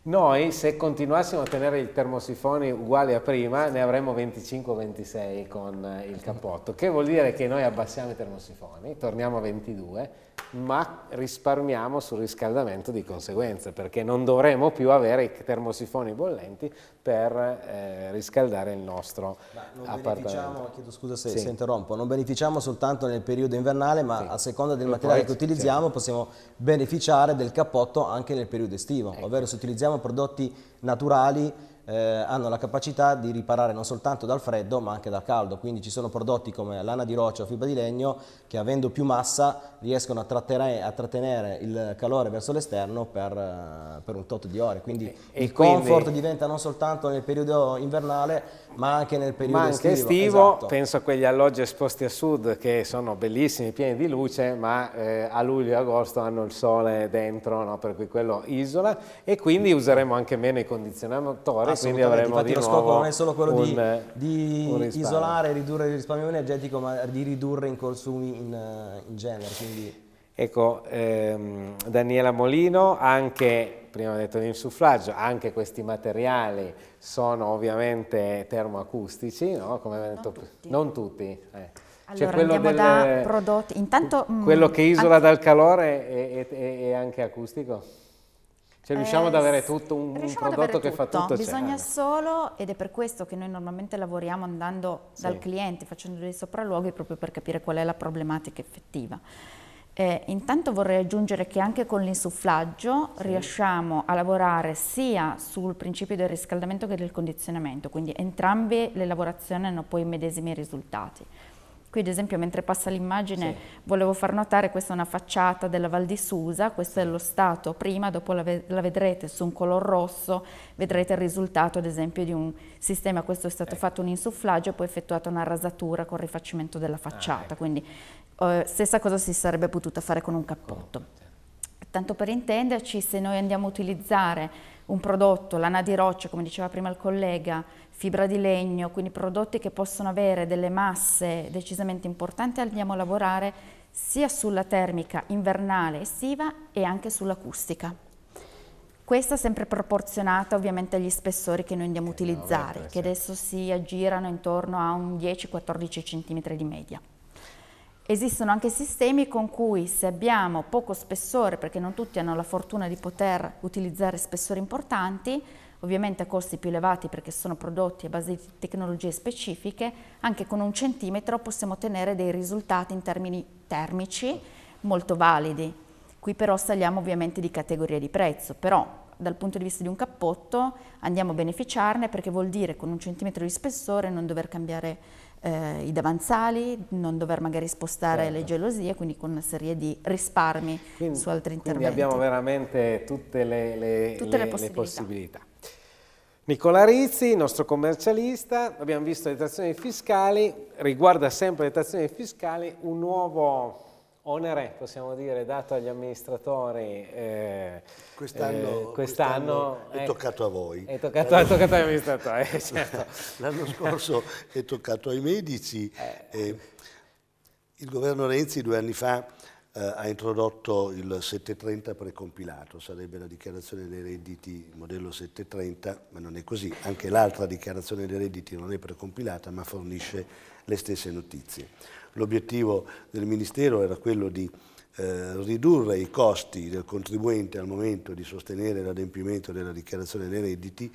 noi se continuassimo a tenere i termosifoni uguali a prima ne avremmo 25-26 con eh, il cappotto, che vuol dire che noi abbassiamo i termosifoni, torniamo a 22 ma risparmiamo sul riscaldamento di conseguenza, perché non dovremo più avere i termosifoni bollenti per eh, riscaldare il nostro appartamento. Chiedo scusa se, sì. se, interrompo, non beneficiamo soltanto nel periodo invernale, ma sì. a seconda del e materiale poi, che utilizziamo sì. Certo. possiamo beneficiare del cappotto anche nel periodo estivo, ecco. ovvero se utilizziamo prodotti naturali eh, hanno la capacità di riparare non soltanto dal freddo ma anche dal caldo, quindi ci sono prodotti come lana di roccia o fibra di legno che avendo più massa riescono a, trattere, a trattenere il calore verso l'esterno per, eh, per, un tot di ore, quindi e il quindi... comfort diventa non soltanto nel periodo invernale ma anche nel periodo ma anche estivo. estivo esatto. Penso a quegli alloggi esposti a sud che sono bellissimi, pieni di luce, ma eh, a luglio e agosto hanno il sole dentro, no? per cui quello isola e quindi useremo anche meno i condizionatori quindi avremo Infatti, lo scopo non è solo quello un, eh, di, di isolare e ridurre il risparmio energetico, ma di ridurre i consumi in, eh, in genere. Quindi... Ecco, ehm, Daniela Molino, anche, prima ho detto l'insufflaggio, anche questi materiali sono ovviamente termoacustici, no? Come avevamo detto, tutti. non tutti. Eh. Allora, cioè quello del, da eh, prodotti, intanto... Quello mm, che isola anche... dal calore è, è, è anche acustico? Cioè riusciamo eh, ad avere tutto un, prodotto che tutto. fa tutto. Cioè. Bisogna solo, ed è per questo che noi normalmente lavoriamo andando sì. dal cliente, facendo dei sopralluoghi proprio per capire qual è la problematica effettiva. Eh, intanto vorrei aggiungere che anche con l'insufflaggio sì. riusciamo a lavorare sia sul principio del riscaldamento che del condizionamento, quindi entrambe le lavorazioni hanno poi i medesimi risultati. Qui ad esempio mentre passa l'immagine sì. volevo far notare questa è una facciata della Val di Susa, questo è lo stato prima, dopo la, ve la vedrete su un color rosso, vedrete il risultato ad esempio di un sistema, questo è stato ecco. fatto un insufflaggio e poi effettuata una rasatura con rifacimento della facciata, ah, ecco. quindi eh, stessa cosa si sarebbe potuta fare con un cappotto. Tanto per intenderci, se noi andiamo a utilizzare un prodotto, lana di roccia, come diceva prima il collega, fibra di legno, quindi prodotti che possono avere delle masse decisamente importanti, andiamo a lavorare sia sulla termica invernale estiva e anche sull'acustica. Questa sempre proporzionata ovviamente agli spessori che noi andiamo a eh, utilizzare, che adesso si aggirano intorno a un 10-14 cm di media. Esistono anche sistemi con cui se abbiamo poco spessore, perché non tutti hanno la fortuna di poter utilizzare spessori importanti, ovviamente a costi più elevati perché sono prodotti a base di tecnologie specifiche, anche con un centimetro possiamo ottenere dei risultati in termini termici molto validi. Qui però saliamo ovviamente di categoria di prezzo, però dal punto di vista di un cappotto andiamo a beneficiarne perché vuol dire con un centimetro di spessore non dover cambiare eh, i davanzali, non dover magari spostare certo. le gelosie, quindi con una serie di risparmi quindi, su altri interventi. Quindi abbiamo veramente tutte le, le, tutte le, le possibilità. possibilità. Nicola Rizzi, nostro commercialista, abbiamo visto le tassazioni fiscali, riguarda sempre le tassazioni fiscali un nuovo onere, possiamo dire, dato agli amministratori eh, quest'anno, eh, quest'anno quest è eh, toccato a voi. È toccato, è toccato agli amministratori, eh, (laughs) certo. L'anno scorso è toccato ai medici. Eh. eh il governo Renzi due anni fa eh, ha introdotto il 730 precompilato, sarebbe la dichiarazione dei redditi modello 730, ma non è così, anche l'altra dichiarazione dei redditi non è precompilata ma fornisce le stesse notizie. L'obiettivo del Ministero era quello di eh, ridurre i costi del contribuente al momento di sostenere l'adempimento della dichiarazione dei redditi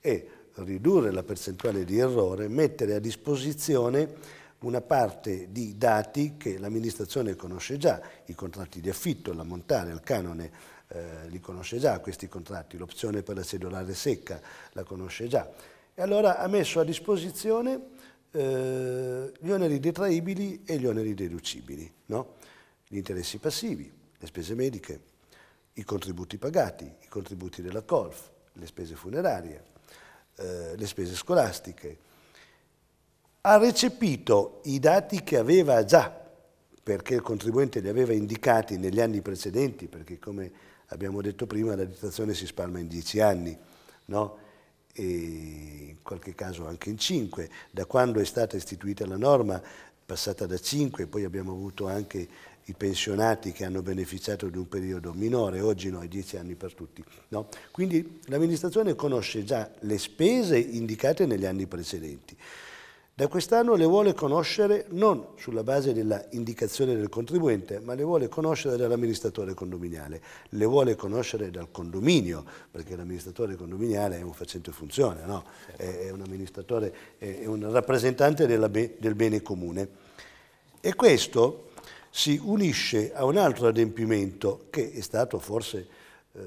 e ridurre la percentuale di errore, mettere a disposizione una parte di dati che l'amministrazione conosce già, i contratti di affitto, la montare, il canone eh, li conosce già questi contratti, l'opzione per la cellulare secca la conosce già. E allora ha messo a disposizione eh, gli oneri detraibili e gli oneri deducibili, no? gli interessi passivi, le spese mediche, i contributi pagati, i contributi della COLF, le spese funerarie, eh, le spese scolastiche, ha recepito i dati che aveva già, perché il contribuente li aveva indicati negli anni precedenti, perché come abbiamo detto prima la detrazione si spalma in dieci anni, no? e in qualche caso anche in cinque, da quando è stata istituita la norma, passata da cinque, poi abbiamo avuto anche i pensionati che hanno beneficiato di un periodo minore, oggi no, è dieci anni per tutti. No? Quindi l'amministrazione conosce già le spese indicate negli anni precedenti. Da quest'anno le vuole conoscere non sulla base dell'indicazione del contribuente, ma le vuole conoscere dall'amministratore condominiale, le vuole conoscere dal condominio, perché l'amministratore condominiale è un facente funzione, no? è, un amministratore, è un rappresentante be del bene comune. E questo si unisce a un altro adempimento che è stato forse eh,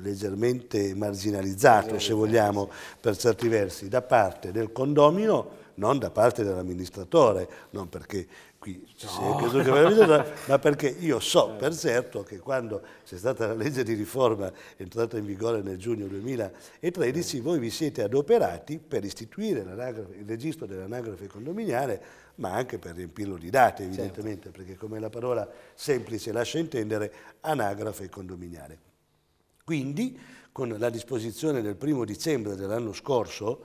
leggermente marginalizzato, se vogliamo, per certi versi, da parte del condomino non da parte dell'amministratore, non perché qui ci sia no. creduto che l'amministratore, ma perché io so per certo che quando c'è stata la legge di riforma entrata in vigore nel giugno 2013, voi vi siete adoperati per istituire il registro dell'anagrafe condominiale, ma anche per riempirlo di date certo. evidentemente, certo. perché come la parola semplice lascia intendere anagrafe condominiale. Quindi, con la disposizione del primo dicembre dell'anno scorso,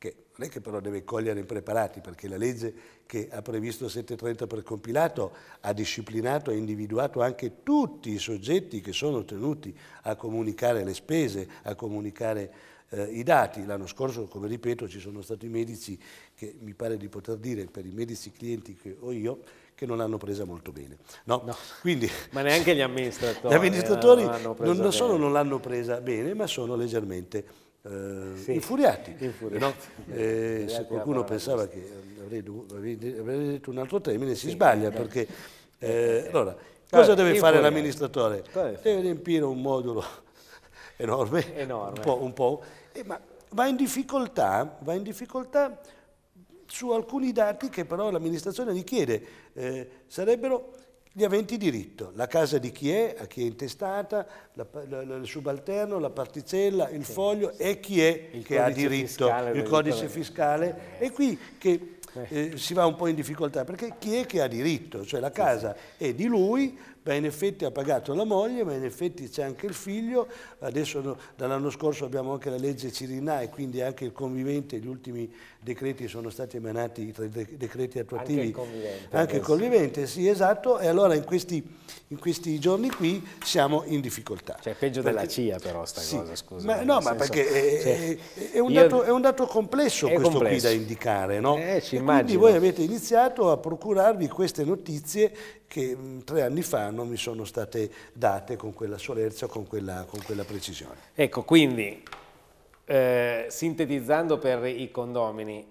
che non è che però deve cogliere impreparati, perché la legge che ha previsto 730 per compilato ha disciplinato e individuato anche tutti i soggetti che sono tenuti a comunicare le spese, a comunicare eh, i dati. L'anno scorso, come ripeto, ci sono stati medici che mi pare di poter dire, per i medici clienti che ho io, che non l'hanno presa molto bene. No, no. Quindi, (laughs) ma neanche gli amministratori. (laughs) Gli amministratori eh, non, non solo non l'hanno presa bene, ma sono leggermente eh, sì, infuriati. infuriati. No? (laughs) Eh, se qualcuno pensava che avrei, avrei, detto un altro termine, si sì, sbaglia eh. perché... Eh, eh, eh allora, cosa deve fare l'amministratore? Deve riempire un modulo (laughs) enorme, enorme. un po', un po' ma va in difficoltà, va in difficoltà su alcuni dati che però l'amministrazione richiede. Eh, sarebbero gli aventi diritto, la casa di chi è, a chi è intestata, la, la, la, il subalterno, la particella, il foglio e chi è il che ha diritto, fiscale, il codice fiscale. È qui che eh. eh, si va un po' in difficoltà, perché chi è che ha diritto? Cioè la casa è di lui, ma in effetti ha pagato la moglie, ma in effetti c'è anche il figlio, adesso dall'anno scorso abbiamo anche la legge Cirinà e quindi anche il convivente, gli ultimi decreti sono stati emanati, i decreti attuativi. Anche il convivente. Anche il convivente, sì esatto, e allora in questi, in questi, giorni qui siamo in difficoltà. Cioè peggio perché, della CIA però sta sì, cosa, scusa. Ma, no, ma senso, perché è, cioè, è, un dato, è, un dato, complesso questo complesso. qui da indicare, no? Eh, ci Immagino. quindi voi avete iniziato a procurarvi queste notizie che mh, mm, tre anni fa non mi sono state date con quella solerzia, con quella, con quella precisione. Ecco, quindi eh, sintetizzando per i condomini,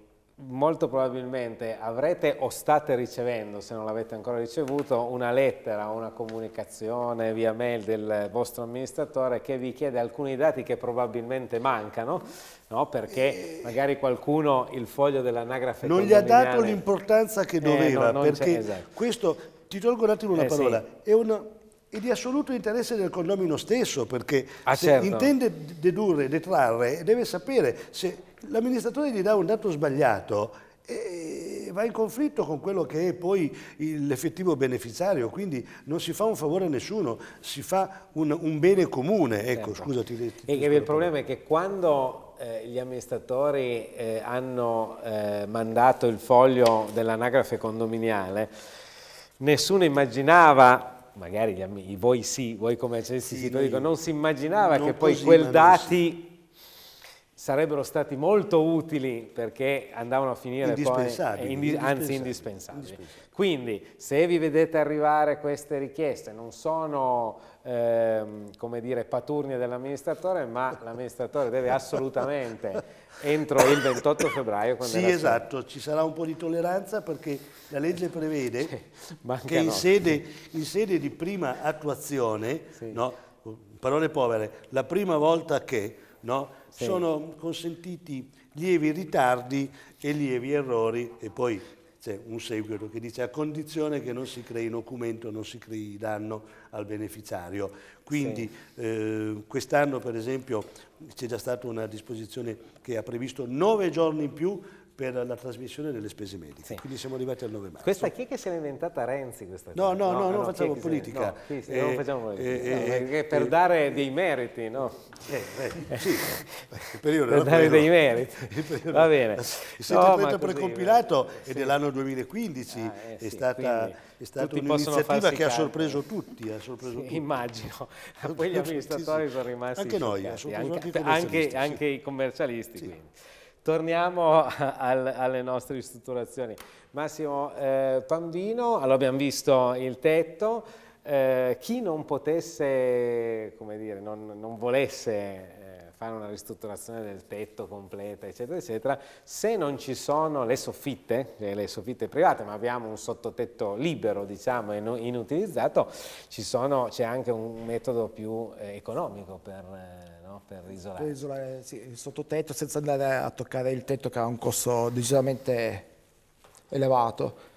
molto probabilmente avrete o state ricevendo, se non l'avete ancora ricevuto, una lettera o una comunicazione via mail del vostro amministratore che vi chiede alcuni dati che probabilmente mancano, no? perché eh. magari qualcuno il foglio dell'anagrafe non gli ha dato l'importanza che eh, doveva, eh, no, perché esatto. questo, ti tolgo un attimo una eh, parola, sì. è un è di assoluto interesse del condomino stesso, perché ah, se certo. intende dedurre, detrarre, deve sapere se l'amministratore gli dà un dato sbagliato e va in conflitto con quello che è poi l'effettivo beneficiario, quindi non si fa un favore a nessuno, si fa un, un bene comune. Ecco, certo. scusati. Ti, ti il problema è che quando eh, gli amministratori eh, hanno eh, mandato il foglio dell'anagrafe condominiale, nessuno immaginava magari gli, voi sì, voi come accessi, sì, dico, non si immaginava non che poi quel dati sarebbero stati molto utili perché andavano a finire indispensabili, poi, eh, indi indispensabili, anzi indispensabili. indispensabili. Quindi se vi vedete arrivare queste richieste non sono ehm, come dire paturnie dell'amministratore ma l'amministratore deve (laughs) assolutamente entro il 28 febbraio Sì esatto, certo. ci sarà un po' di tolleranza perché la legge prevede (laughs) sì, che in sede, in sede, di prima attuazione, sì. no, parole povere, la prima volta che no, sì. sono consentiti lievi ritardi e lievi errori e poi c'è un seguito che dice a condizione che non si crei documento, non si crei danno al beneficiario. Quindi sì. eh, quest'anno per esempio c'è già stata una disposizione che ha previsto nove giorni in più per la trasmissione delle spese mediche. Sì. Quindi siamo arrivati al 9 marzo. Questa chi è che se l'ha inventata Renzi questa No, no, no, no, non facciamo politica. Eh, non facciamo politica. Eh, eh, eh per dare dei meriti, no? (laughs) sì, il periodo per dare dei meriti. (laughs) Periodo, Va bene. Il segreto precompilato è dell'anno 2015, ah, è stata... È stata un'iniziativa che ha sorpreso tutti. Ha sorpreso sì, tutti. Immagino, (laughs) poi gli amministratori sono rimasti anche noi, anche, anche, anche, i commercialisti. Sì. Torniamo (laughs) al, alle nostre ristrutturazioni. Massimo eh, Pambino, allora abbiamo visto il tetto, eh, chi non potesse, come dire, non, non volesse eh, fare una ristrutturazione del tetto completa, eccetera, eccetera, se non ci sono le soffitte, cioè le soffitte private, ma abbiamo un sottotetto libero, diciamo, e inutilizzato, c'è anche un metodo più eh, economico per eh, no? per isolare. Per isolare sì, il sottotetto senza andare a toccare il tetto che ha un costo decisamente elevato.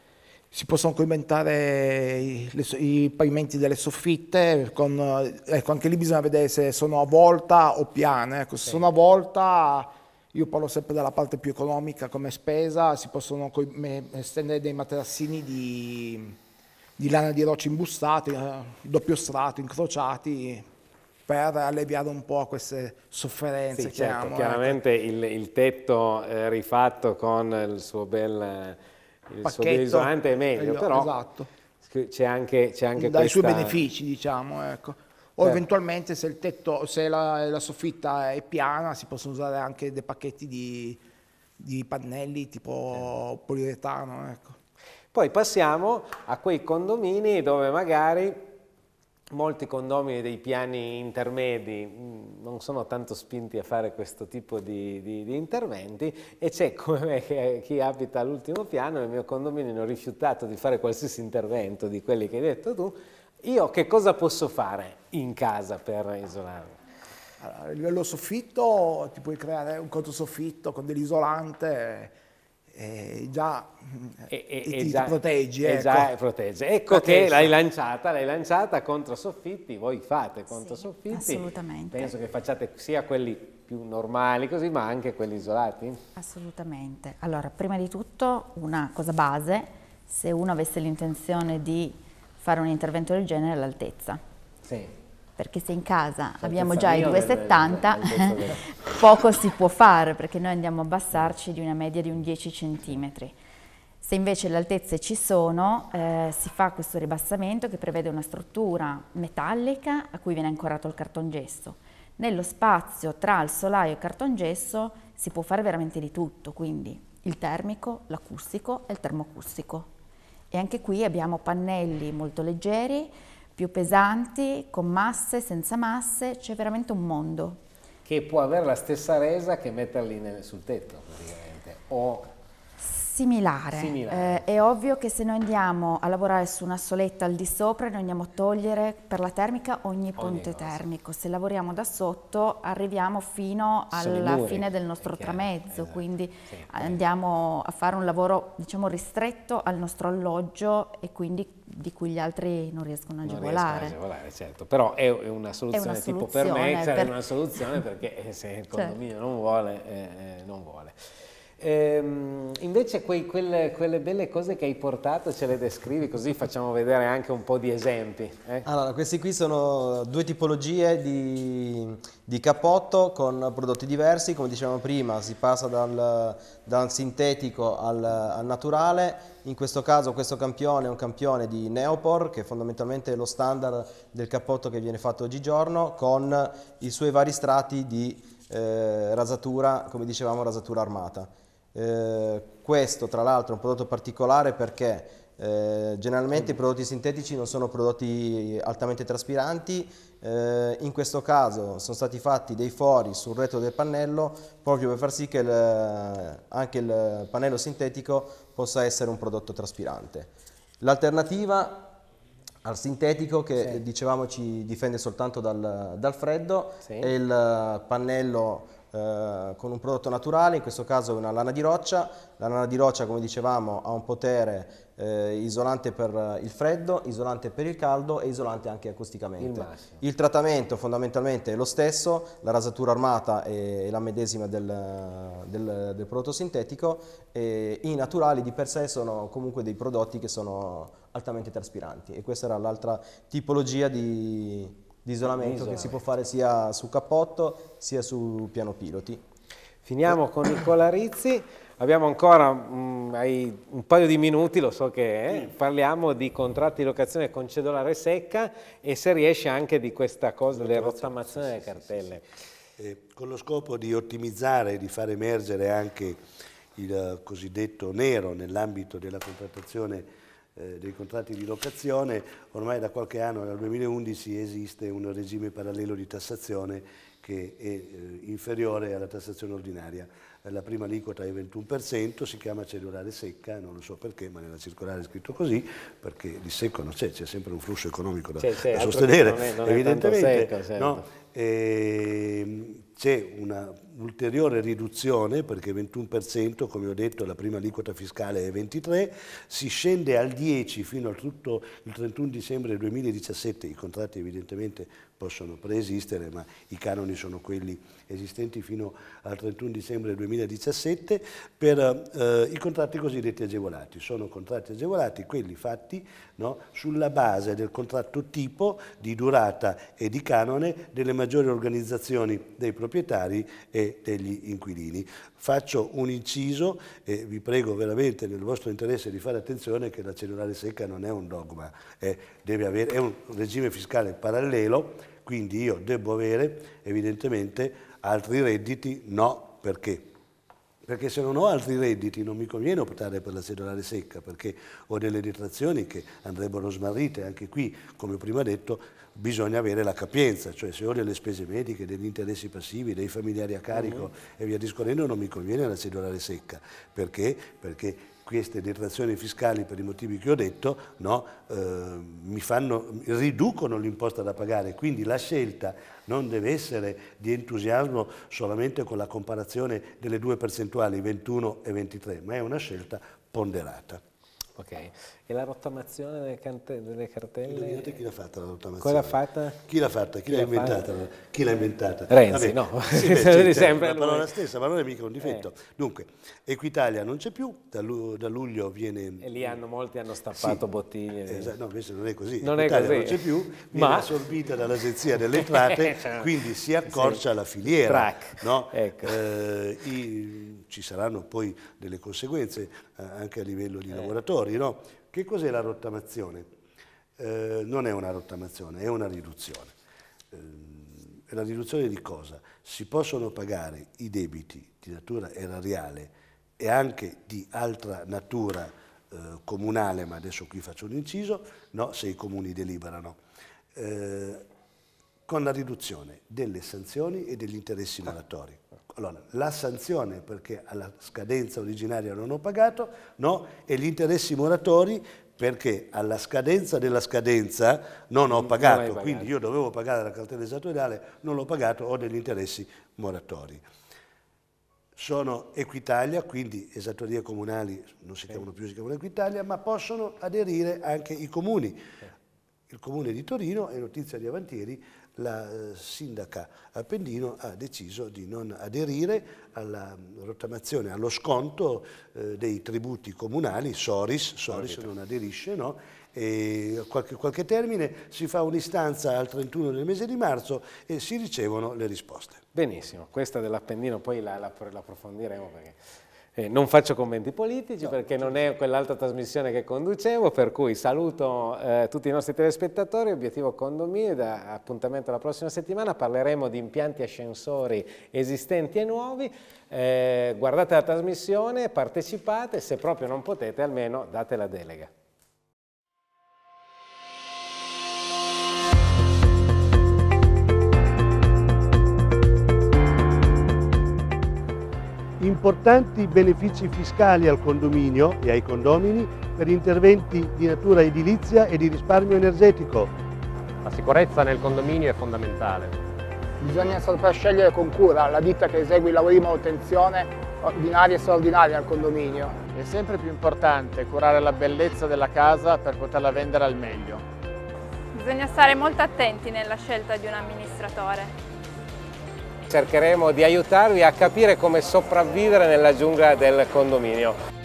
Si possono aumentare i, i, pavimenti delle soffitte, con, ecco anche lì bisogna vedere se sono a volta o piane. Ecco, se okay. sono a volta io parlo sempre della parte più economica come spesa, si possono estendere dei materassini di, di lana di roccia imbustati, eh, doppio strato, incrociati, per alleviare un po' queste sofferenze sì, certo. amo, ecco. Chiaramente ecco. il, il, tetto eh, rifatto con il suo bel il isolante è meglio, però esatto. c'è anche, c'è anche Dai questa... suoi benefici, diciamo, ecco. O certo. eventualmente se, tetto, se la, la, soffitta è piana si possono usare anche dei pacchetti di, di pannelli tipo certo. poliuretano, ecco. Poi passiamo a quei condomini dove magari molti condomini dei piani intermedi mm, non sono tanto spinti a fare questo tipo di, di, di interventi e c'è (laughs) come me chi abita all'ultimo piano, nel mio condominio ha rifiutato di fare qualsiasi intervento di quelli che hai detto tu, io che cosa posso fare in casa per isolarmi? Allora, a livello soffitto ti puoi creare un soffitto con dell'isolante, eh, già e, e, ti, e già, ti proteggi. Ecco, già protegge. ecco Protege. che l'hai lanciata, l'hai lanciata contro soffitti, voi fate contro sì, soffitti. Assolutamente. Penso che facciate sia quelli più normali così, ma anche quelli isolati. Assolutamente. Allora, prima di tutto una cosa base, se uno avesse l'intenzione di fare un intervento del genere, l'altezza. Sì perché se in casa se abbiamo già i 2,70 (laughs) poco si può fare perché noi andiamo a abbassarci di una media di un 10 cm. Se invece le altezze ci sono, eh, si fa questo ribassamento che prevede una struttura metallica a cui viene ancorato il cartongesso. Nello spazio tra il solaio e il cartongesso si può fare veramente di tutto, quindi il termico, l'acustico e il termoacustico. E anche qui abbiamo pannelli molto leggeri, più pesanti, con masse, senza masse, c'è veramente un mondo. Che può avere la stessa resa che metterli nel, sul tetto praticamente, o similare. similare. Eh, è ovvio che se noi andiamo a lavorare su una soletta al di sopra, noi andiamo a togliere per la termica ogni ponte ogni termico. Se lavoriamo da sotto, arriviamo fino alla muri, fine del nostro tramezzo, esatto. quindi sì, andiamo a fare un lavoro, diciamo, ristretto al nostro alloggio e quindi di cui gli altri non riescono a agevolare. non riescono a agevolare, certo, però è, è, una soluzione, è una soluzione tipo per me, cioè per... è una soluzione perché eh, se il condominio certo. non vuole, eh, eh non vuole. Ehm, invece quei, quelle, quelle, belle cose che hai portato ce le descrivi così facciamo vedere anche un po' di esempi. Eh? Allora, questi qui sono due tipologie di, di, capotto con prodotti diversi, come dicevamo prima si passa dal, dal sintetico al, al, naturale, in questo caso questo campione è un campione di Neopor che è fondamentalmente lo standard del cappotto che viene fatto oggigiorno con i suoi vari strati di eh, rasatura, come dicevamo rasatura armata. Eh, questo tra l'altro è un prodotto particolare perché eh, generalmente i prodotti sintetici non sono prodotti altamente traspiranti, eh, in questo caso sono stati fatti dei fori sul retro del pannello proprio per far sì che il, anche il pannello sintetico possa essere un prodotto traspirante. L'alternativa al sintetico che sì. dicevamo ci difende soltanto dal, dal freddo sì. è il pannello eh, con un prodotto naturale, in questo caso una lana di roccia. La lana di roccia, come dicevamo, ha un potere eh, isolante per il freddo, isolante per il caldo e isolante anche acusticamente. Il, il trattamento fondamentalmente è lo stesso, la rasatura armata è, la medesima del, del, del prodotto sintetico e i naturali di per sé sono comunque dei prodotti che sono altamente traspiranti e questa era l'altra tipologia di, di isolamento che si può fare sia su cappotto sia su piano piloti. Finiamo con Nicola Rizzi, abbiamo ancora mh, mm, un paio di minuti, lo so che è, eh? parliamo di contratti di locazione con cedolare secca e se riesce anche di questa cosa della rottamazione delle cartelle. Sì, sì, sì. Eh, con lo scopo di ottimizzare, e di far emergere anche il eh, cosiddetto nero nell'ambito della contrattazione eh, dei contratti di locazione, ormai da qualche anno, dal 2011, esiste un regime parallelo di tassazione che è eh, inferiore alla tassazione ordinaria. Eh, la prima aliquota è il 21%, si chiama cellulare secca, non lo so perché, ma nella circolare è scritto così, perché di secco non c'è, c'è sempre un flusso economico da, da sostenere, non è, non è evidentemente. Secco, certo. no? Ehm, c'è un'ulteriore riduzione perché 21% come ho detto la prima aliquota fiscale è 23 si scende al 10 fino al tutto il 31 dicembre 2017 i contratti evidentemente possono preesistere, ma i canoni sono quelli esistenti fino al 31 dicembre 2017, per eh, i contratti cosiddetti agevolati. Sono contratti agevolati quelli fatti no, sulla base del contratto tipo di durata e di canone delle maggiori organizzazioni dei proprietari e degli inquilini. Faccio un inciso e vi prego veramente nel vostro interesse di fare attenzione che la cellulare secca non è un dogma, è, eh, avere, è un regime fiscale parallelo quindi io devo avere evidentemente altri redditi, no, perché? Perché se non ho altri redditi non mi conviene optare per la cedolare secca, perché ho delle detrazioni che andrebbero smarrite, anche qui, come prima detto, bisogna avere la capienza, cioè se ho delle spese mediche, degli interessi passivi, dei familiari a carico mm -hmm. e via discorrendo non mi conviene la cellulare secca, perché? Perché queste detrazioni fiscali per i motivi che ho detto no, eh, fanno, riducono l'imposta da pagare, quindi la scelta non deve essere di entusiasmo solamente con la comparazione delle due percentuali 21 e 23, ma è una scelta ponderata. Okay. E la rottamazione delle, cante, delle cartelle? chi l'ha fatta la rottamazione? Quella fatta? Chi l'ha fatta? Chi, chi l'ha inventata? Fatta? Chi l'ha inventata? Renzi, Vabbè. no? Sì, (laughs) beh, certo, la parola stessa, ma non è mica un difetto. Eh. Dunque, Equitalia non c'è più, da, luglio viene... E lì hanno, molti hanno stappato sì. bottiglie. Esatto, no, questo non è così. Non Equitalia è così. non c'è più, viene ma... assorbita dall'Agenzia delle Entrate, (laughs) quindi si accorcia sì. la filiera. No? Ecco. Eh, i, ci saranno poi delle conseguenze eh, anche a livello di eh. lavoratori lavoratori, no? Che cos'è la rottamazione? Eh, non è una rottamazione, è una riduzione. Eh, la riduzione di cosa? Si possono pagare i debiti di natura erariale e anche di altra natura eh, comunale, ma adesso qui faccio un inciso, no, se i comuni deliberano, eh, con la riduzione delle sanzioni e degli interessi moratori. Allora, la sanzione perché alla scadenza originaria non ho pagato, no, e gli interessi moratori perché alla scadenza della scadenza non ho pagato, non pagato. quindi io dovevo pagare la cartella esattoriale, non l'ho pagato, ho degli interessi moratori. Sono Equitalia, quindi esattorie comunali non si chiamano più, si chiamano Equitalia, ma possono aderire anche i comuni. Il comune di Torino, è notizia di Avantieri, la eh, sindaca Appendino ha deciso di non aderire alla rottamazione, allo sconto eh, dei tributi comunali, Soris, Soris non aderisce, no? e qualche, qualche termine, si fa un'istanza al 31 del mese di marzo e si ricevono le risposte. Benissimo, questa dell'Appendino poi la, la, la approfondiremo perché eh, non faccio commenti politici no, perché certo. non è quell'altra trasmissione che conducevo, per cui saluto eh, tutti i nostri telespettatori, obiettivo condominio, da appuntamento la prossima settimana, parleremo di impianti ascensori esistenti e nuovi, eh, guardate la trasmissione, partecipate, se proprio non potete almeno date la delega. importanti benefici fiscali al condominio e ai condomini per interventi di natura edilizia e di risparmio energetico. La sicurezza nel condominio è fondamentale. Bisogna saper scegliere con cura la ditta che esegue i lavori di manutenzione ordinaria e straordinaria al condominio. È sempre più importante curare la bellezza della casa per poterla vendere al meglio. Bisogna stare molto attenti nella scelta di un amministratore cercheremo di aiutarvi a capire come sopravvivere nella giungla del condominio.